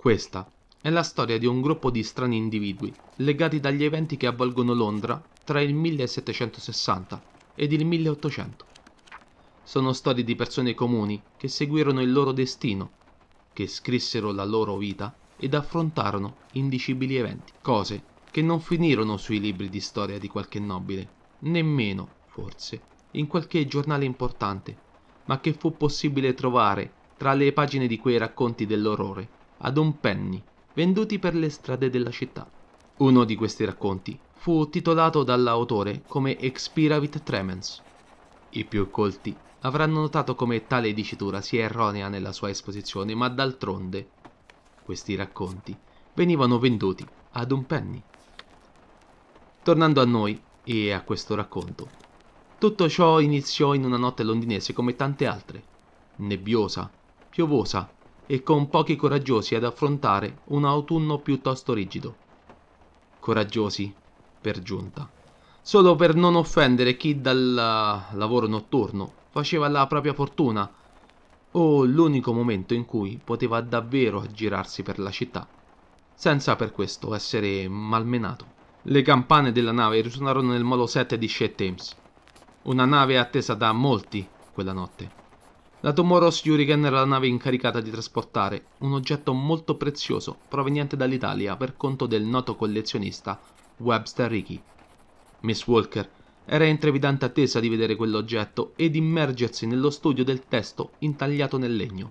Questa è la storia di un gruppo di strani individui, legati dagli eventi che avvolgono Londra tra il 1760 ed il 1800. Sono storie di persone comuni che seguirono il loro destino, che scrissero la loro vita ed affrontarono indicibili eventi, cose che non finirono sui libri di storia di qualche nobile, nemmeno, forse, in qualche giornale importante, ma che fu possibile trovare tra le pagine di quei racconti dell'orrore ad un penny venduti per le strade della città. Uno di questi racconti fu titolato dall'autore come Expiravit Tremens. I più colti avranno notato come tale dicitura sia erronea nella sua esposizione, ma d'altronde questi racconti venivano venduti ad un penny. Tornando a noi e a questo racconto, tutto ciò iniziò in una notte londinese come tante altre, nebbiosa, piovosa e con pochi coraggiosi ad affrontare un autunno piuttosto rigido. Coraggiosi, per giunta, solo per non offendere chi dal lavoro notturno faceva la propria fortuna o l'unico momento in cui poteva davvero aggirarsi per la città, senza per questo essere malmenato. Le campane della nave risuonarono nel molo 7 di Shet Thames, una nave attesa da molti quella notte. La Tomoros Hurricane era la nave incaricata di trasportare un oggetto molto prezioso proveniente dall'Italia per conto del noto collezionista Webster Ricky. Miss Walker era in trepidante attesa di vedere quell'oggetto ed immergersi nello studio del testo intagliato nel legno,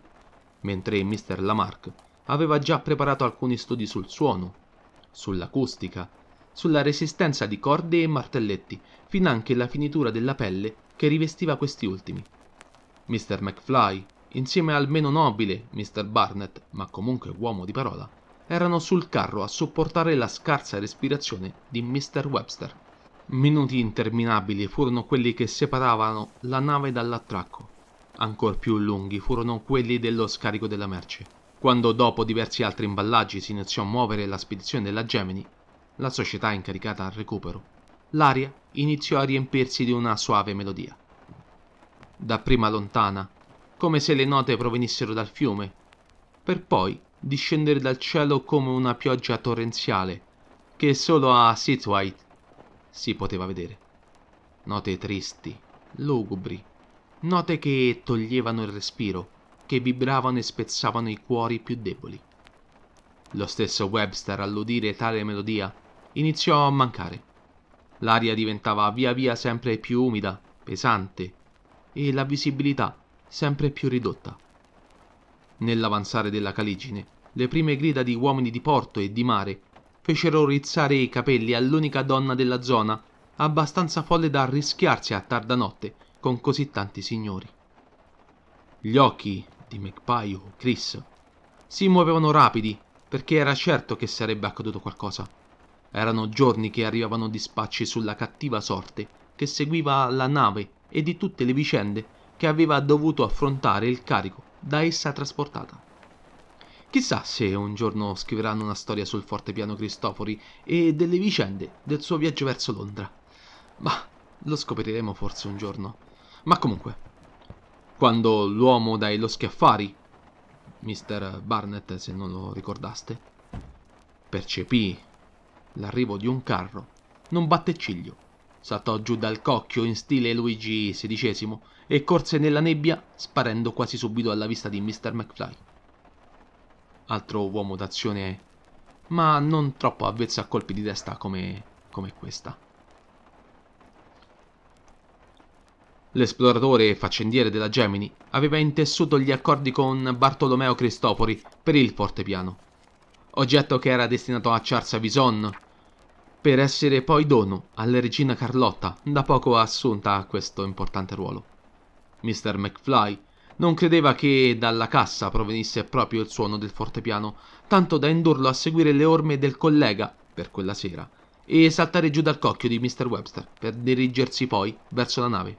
mentre Mr. Lamarck aveva già preparato alcuni studi sul suono, sull'acustica, sulla resistenza di corde e martelletti, fin anche la finitura della pelle che rivestiva questi ultimi. Mr. McFly, insieme al meno nobile Mr. Barnett, ma comunque uomo di parola, erano sul carro a sopportare la scarsa respirazione di Mr. Webster. Minuti interminabili furono quelli che separavano la nave dall'attracco. Ancor più lunghi furono quelli dello scarico della merce. Quando dopo diversi altri imballaggi si iniziò a muovere la spedizione della Gemini, la società incaricata al recupero, l'aria iniziò a riempirsi di una suave melodia dapprima lontana, come se le note provenissero dal fiume, per poi discendere dal cielo come una pioggia torrenziale, che solo a Sitwhite si poteva vedere. Note tristi, lugubri, note che toglievano il respiro, che vibravano e spezzavano i cuori più deboli. Lo stesso Webster, all'udire tale melodia, iniziò a mancare. L'aria diventava via via sempre più umida, pesante, e la visibilità sempre più ridotta. Nell'avanzare della caligine, le prime grida di uomini di porto e di mare fecero rizzare i capelli all'unica donna della zona, abbastanza folle da arrischiarsi a tarda notte con così tanti signori. Gli occhi di McPie o Chris si muovevano rapidi perché era certo che sarebbe accaduto qualcosa. Erano giorni che arrivavano dispacci sulla cattiva sorte che seguiva la nave e di tutte le vicende che aveva dovuto affrontare il carico da essa trasportata. Chissà se un giorno scriveranno una storia sul forte piano Cristofori e delle vicende del suo viaggio verso Londra. Ma lo scopriremo forse un giorno. Ma comunque, quando l'uomo dai lo schiaffari, Mr. Barnett se non lo ricordaste, percepì l'arrivo di un carro, non batte ciglio saltò giù dal cocchio in stile Luigi XVI e corse nella nebbia, sparendo quasi subito alla vista di Mr. McFly. Altro uomo d'azione, ma non troppo avvezzo a colpi di testa come, come questa. L'esploratore e faccendiere della Gemini aveva intessuto gli accordi con Bartolomeo Cristofori per il fortepiano, oggetto che era destinato a Charles Avison, per essere poi dono alla regina Carlotta, da poco assunta a questo importante ruolo. Mr. McFly non credeva che dalla cassa provenisse proprio il suono del fortepiano, tanto da indurlo a seguire le orme del collega per quella sera e saltare giù dal cocchio di Mr. Webster per dirigersi poi verso la nave.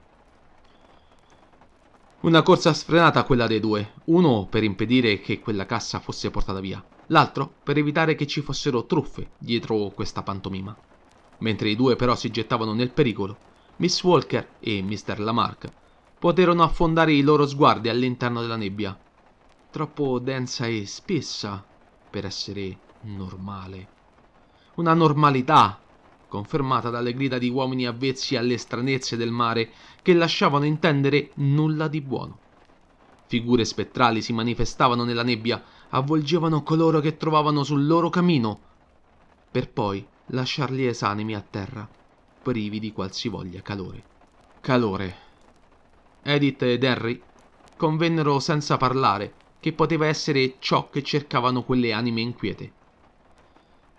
Una corsa sfrenata quella dei due, uno per impedire che quella cassa fosse portata via, l'altro per evitare che ci fossero truffe dietro questa pantomima. Mentre i due però si gettavano nel pericolo, Miss Walker e Mr. Lamarck poterono affondare i loro sguardi all'interno della nebbia, troppo densa e spessa per essere normale. Una normalità confermata dalle grida di uomini avvezzi alle stranezze del mare che lasciavano intendere nulla di buono. Figure spettrali si manifestavano nella nebbia avvolgevano coloro che trovavano sul loro camino, per poi lasciarli esanimi a terra, privi di qualsivoglia calore. Calore. Edith ed Henry convennero senza parlare che poteva essere ciò che cercavano quelle anime inquiete.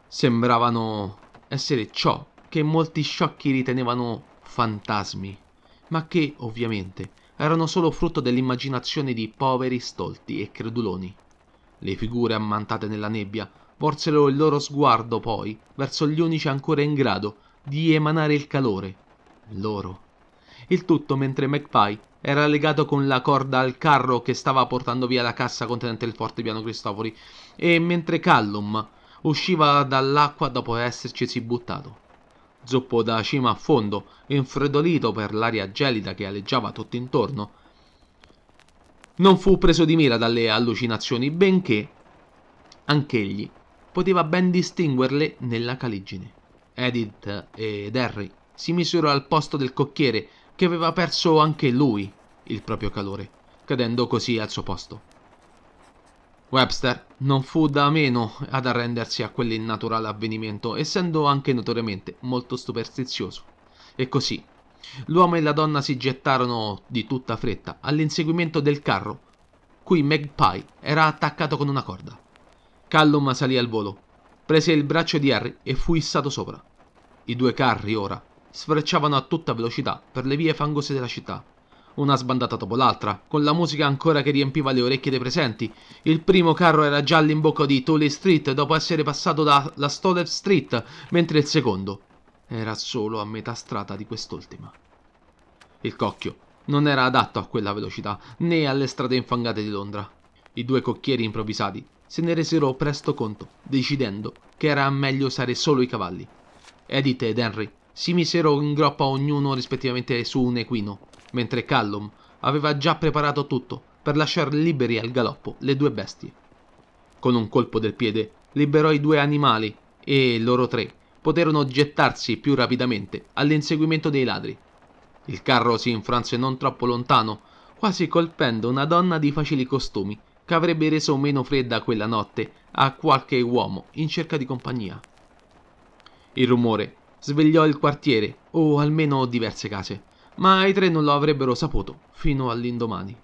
Sembravano essere ciò che molti sciocchi ritenevano fantasmi, ma che, ovviamente, erano solo frutto dell'immaginazione di poveri stolti e creduloni le figure ammantate nella nebbia vorsero il loro sguardo poi verso gli unici ancora in grado di emanare il calore loro il tutto mentre Magpie era legato con la corda al carro che stava portando via la cassa contenente il forte piano Cristofori e mentre Callum usciva dall'acqua dopo essercisi buttato. Zoppo da cima a fondo, infreddolito per l'aria gelida che aleggiava tutto intorno, non fu preso di mira dalle allucinazioni, benché anch'egli poteva ben distinguerle nella caligine. Edith ed Harry si misero al posto del cocchiere, che aveva perso anche lui il proprio calore, cadendo così al suo posto. Webster non fu da meno ad arrendersi a quell'innaturale avvenimento, essendo anche notoriamente molto superstizioso. E così L'uomo e la donna si gettarono di tutta fretta all'inseguimento del carro, cui Magpie era attaccato con una corda. Callum salì al volo, prese il braccio di Harry e fu issato sopra. I due carri ora sfrecciavano a tutta velocità per le vie fangose della città, una sbandata dopo l'altra, con la musica ancora che riempiva le orecchie dei presenti. Il primo carro era già all'imbocco di Tully Street dopo essere passato da la Stolev Street, mentre il secondo era solo a metà strada di quest'ultima. Il cocchio non era adatto a quella velocità né alle strade infangate di Londra. I due cocchieri improvvisati se ne resero presto conto, decidendo che era meglio usare solo i cavalli. Edith ed Henry si misero in groppa ognuno rispettivamente su un equino, mentre Callum aveva già preparato tutto per lasciare liberi al galoppo le due bestie. Con un colpo del piede liberò i due animali e loro tre poterono gettarsi più rapidamente all'inseguimento dei ladri. Il carro si infranse non troppo lontano, quasi colpendo una donna di facili costumi che avrebbe reso meno fredda quella notte a qualche uomo in cerca di compagnia. Il rumore svegliò il quartiere, o almeno diverse case, ma i tre non lo avrebbero saputo fino all'indomani.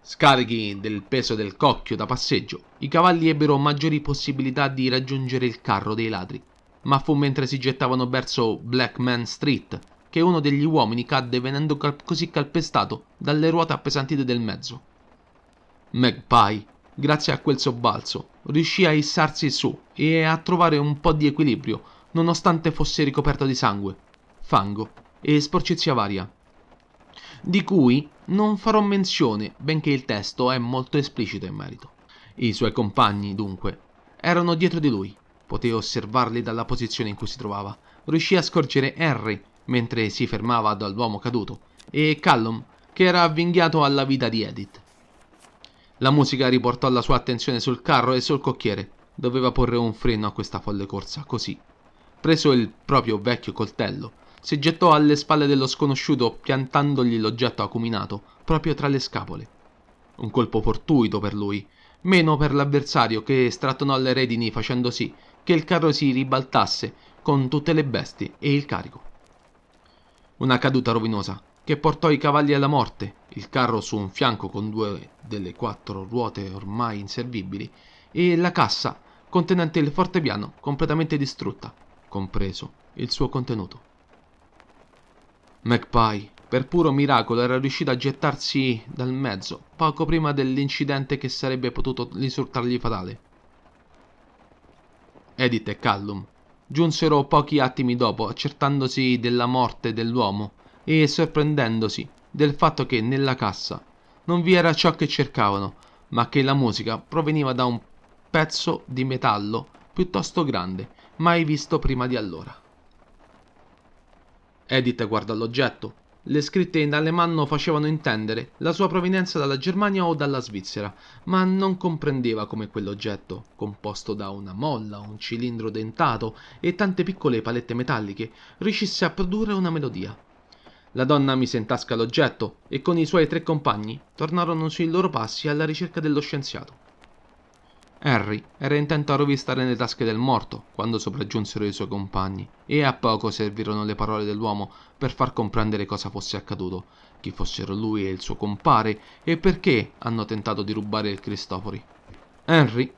Scarichi del peso del cocchio da passeggio, i cavalli ebbero maggiori possibilità di raggiungere il carro dei ladri ma fu mentre si gettavano verso Black Man Street che uno degli uomini cadde venendo cal- così calpestato dalle ruote appesantite del mezzo. Magpie, grazie a quel sobbalzo, riuscì a issarsi su e a trovare un po' di equilibrio, nonostante fosse ricoperto di sangue, fango e sporcizia varia, di cui non farò menzione, benché il testo è molto esplicito in merito. I suoi compagni, dunque, erano dietro di lui Poté osservarli dalla posizione in cui si trovava. Riuscì a scorgere Henry, mentre si fermava dall'uomo caduto, e Callum, che era avvinghiato alla vita di Edith. La musica riportò la sua attenzione sul carro e sul cocchiere. Doveva porre un freno a questa folle corsa, così. Preso il proprio vecchio coltello, si gettò alle spalle dello sconosciuto piantandogli l'oggetto acuminato proprio tra le scapole. Un colpo fortuito per lui, meno per l'avversario che strattonò le redini facendo sì che il carro si ribaltasse con tutte le bestie e il carico. Una caduta rovinosa che portò i cavalli alla morte, il carro su un fianco con due delle quattro ruote ormai inservibili e la cassa contenente il forte piano completamente distrutta, compreso il suo contenuto. Magpie, per puro miracolo, era riuscito a gettarsi dal mezzo poco prima dell'incidente che sarebbe potuto risultargli fatale. Edith e Callum giunsero pochi attimi dopo accertandosi della morte dell'uomo e sorprendendosi del fatto che nella cassa non vi era ciò che cercavano, ma che la musica proveniva da un pezzo di metallo piuttosto grande, mai visto prima di allora. Edith guardò l'oggetto le scritte in alemanno facevano intendere la sua provenienza dalla Germania o dalla Svizzera, ma non comprendeva come quell'oggetto, composto da una molla, un cilindro dentato e tante piccole palette metalliche, riuscisse a produrre una melodia. La donna mise in tasca l'oggetto e con i suoi tre compagni tornarono sui loro passi alla ricerca dello scienziato. Harry era intento a rovistare nelle tasche del morto quando sopraggiunsero i suoi compagni e a poco servirono le parole dell'uomo per far comprendere cosa fosse accaduto, chi fossero lui e il suo compare e perché hanno tentato di rubare il Cristofori. Henry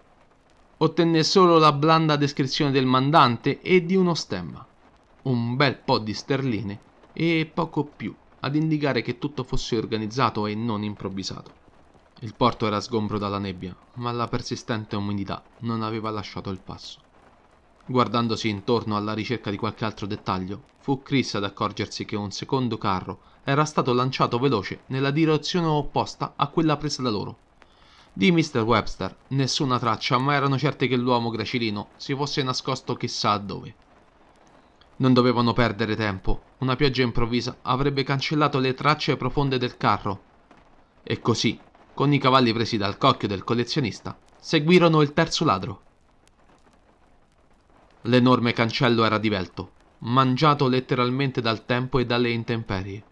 ottenne solo la blanda descrizione del mandante e di uno stemma, un bel po' di sterline e poco più ad indicare che tutto fosse organizzato e non improvvisato. Il porto era sgombro dalla nebbia, ma la persistente umidità non aveva lasciato il passo. Guardandosi intorno alla ricerca di qualche altro dettaglio, fu Chris ad accorgersi che un secondo carro era stato lanciato veloce nella direzione opposta a quella presa da loro. Di Mr. Webster nessuna traccia, ma erano certi che l'uomo gracilino si fosse nascosto chissà dove. Non dovevano perdere tempo, una pioggia improvvisa avrebbe cancellato le tracce profonde del carro. E così con i cavalli presi dal cocchio del collezionista, seguirono il terzo ladro. L'enorme cancello era divelto, mangiato letteralmente dal tempo e dalle intemperie.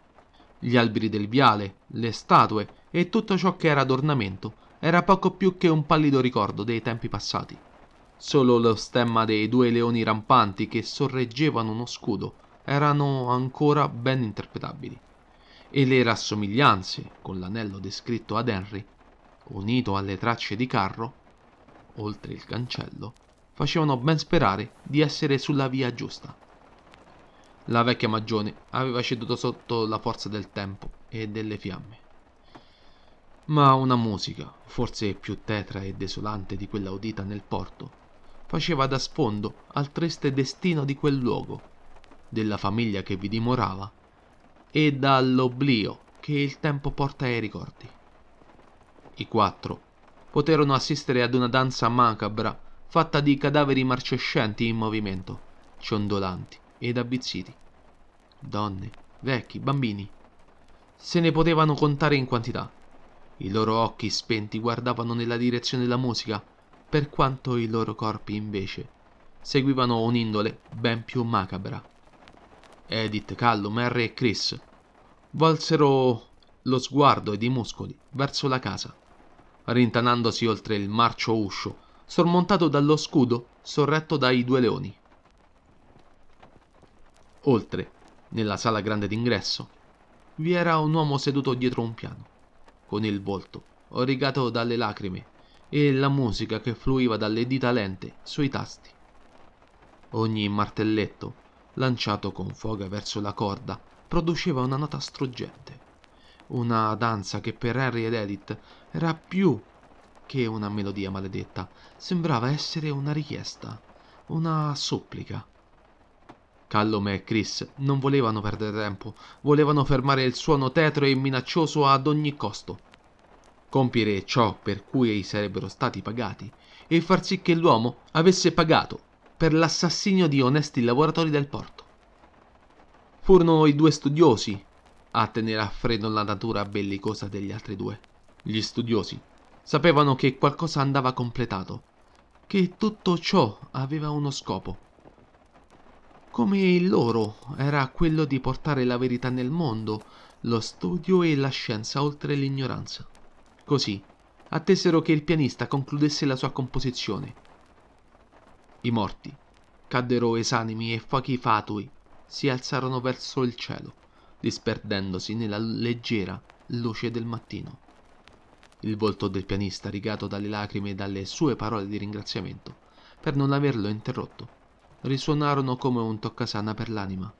Gli alberi del viale, le statue e tutto ciò che era adornamento era poco più che un pallido ricordo dei tempi passati. Solo lo stemma dei due leoni rampanti che sorreggevano uno scudo erano ancora ben interpretabili e le rassomiglianze con l'anello descritto ad Henry, unito alle tracce di carro, oltre il cancello, facevano ben sperare di essere sulla via giusta. La vecchia magione aveva ceduto sotto la forza del tempo e delle fiamme. Ma una musica, forse più tetra e desolante di quella udita nel porto, faceva da sfondo al triste destino di quel luogo, della famiglia che vi dimorava e dall'oblio che il tempo porta ai ricordi. I quattro poterono assistere ad una danza macabra fatta di cadaveri marcescenti in movimento, ciondolanti ed abbizziti. Donne, vecchi, bambini. Se ne potevano contare in quantità. I loro occhi spenti guardavano nella direzione della musica, per quanto i loro corpi invece seguivano un'indole ben più macabra. Edith, Callum, Harry e Chris volsero lo sguardo ed i muscoli verso la casa, rintanandosi oltre il marcio uscio, sormontato dallo scudo sorretto dai due leoni. Oltre, nella sala grande d'ingresso, vi era un uomo seduto dietro un piano, con il volto origato dalle lacrime e la musica che fluiva dalle dita lente sui tasti. Ogni martelletto lanciato con foga verso la corda, produceva una nota struggente. Una danza che per Harry ed Edith era più che una melodia maledetta, sembrava essere una richiesta, una supplica. Callum e Chris non volevano perdere tempo, volevano fermare il suono tetro e minaccioso ad ogni costo, compiere ciò per cui sarebbero stati pagati e far sì che l'uomo avesse pagato per l'assassinio di onesti lavoratori del porto. Furono i due studiosi a tenere a freddo la natura bellicosa degli altri due. Gli studiosi sapevano che qualcosa andava completato, che tutto ciò aveva uno scopo. Come il loro era quello di portare la verità nel mondo, lo studio e la scienza oltre l'ignoranza. Così attesero che il pianista concludesse la sua composizione i morti caddero esanimi e fuochi fatui si alzarono verso il cielo, disperdendosi nella leggera luce del mattino. Il volto del pianista rigato dalle lacrime e dalle sue parole di ringraziamento, per non averlo interrotto, risuonarono come un toccasana per l'anima.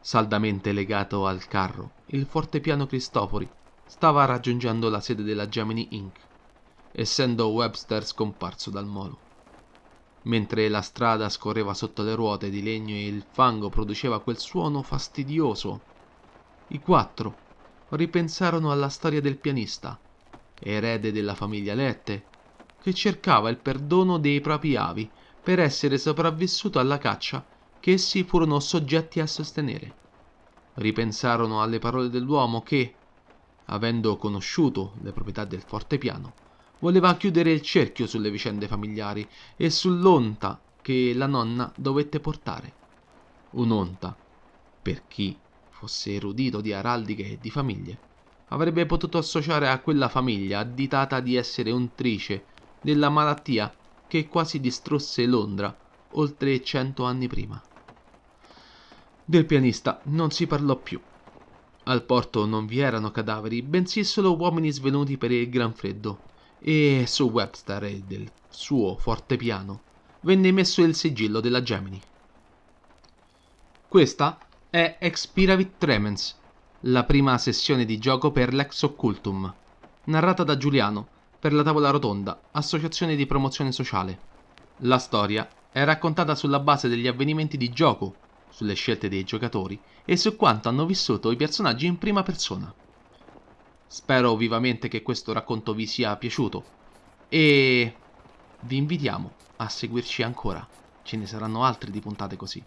Saldamente legato al carro, il fortepiano Cristofori stava raggiungendo la sede della Gemini Inc essendo Webster scomparso dal molo. Mentre la strada scorreva sotto le ruote di legno e il fango produceva quel suono fastidioso, i quattro ripensarono alla storia del pianista, erede della famiglia Lette, che cercava il perdono dei propri avi per essere sopravvissuto alla caccia che essi furono soggetti a sostenere. Ripensarono alle parole dell'uomo che, avendo conosciuto le proprietà del forte piano, voleva chiudere il cerchio sulle vicende familiari e sull'onta che la nonna dovette portare. Un'onta, per chi fosse erudito di araldiche e di famiglie, avrebbe potuto associare a quella famiglia additata di essere untrice della malattia che quasi distrusse Londra oltre cento anni prima. Del pianista non si parlò più. Al porto non vi erano cadaveri, bensì solo uomini svenuti per il gran freddo e su Webster e del suo forte piano venne messo il sigillo della Gemini. Questa è Expiravit Tremens, la prima sessione di gioco per l'Ex Occultum, narrata da Giuliano per la Tavola Rotonda, Associazione di Promozione Sociale. La storia è raccontata sulla base degli avvenimenti di gioco, sulle scelte dei giocatori e su quanto hanno vissuto i personaggi in prima persona. Spero vivamente che questo racconto vi sia piaciuto e vi invitiamo a seguirci ancora, ce ne saranno altri di puntate così.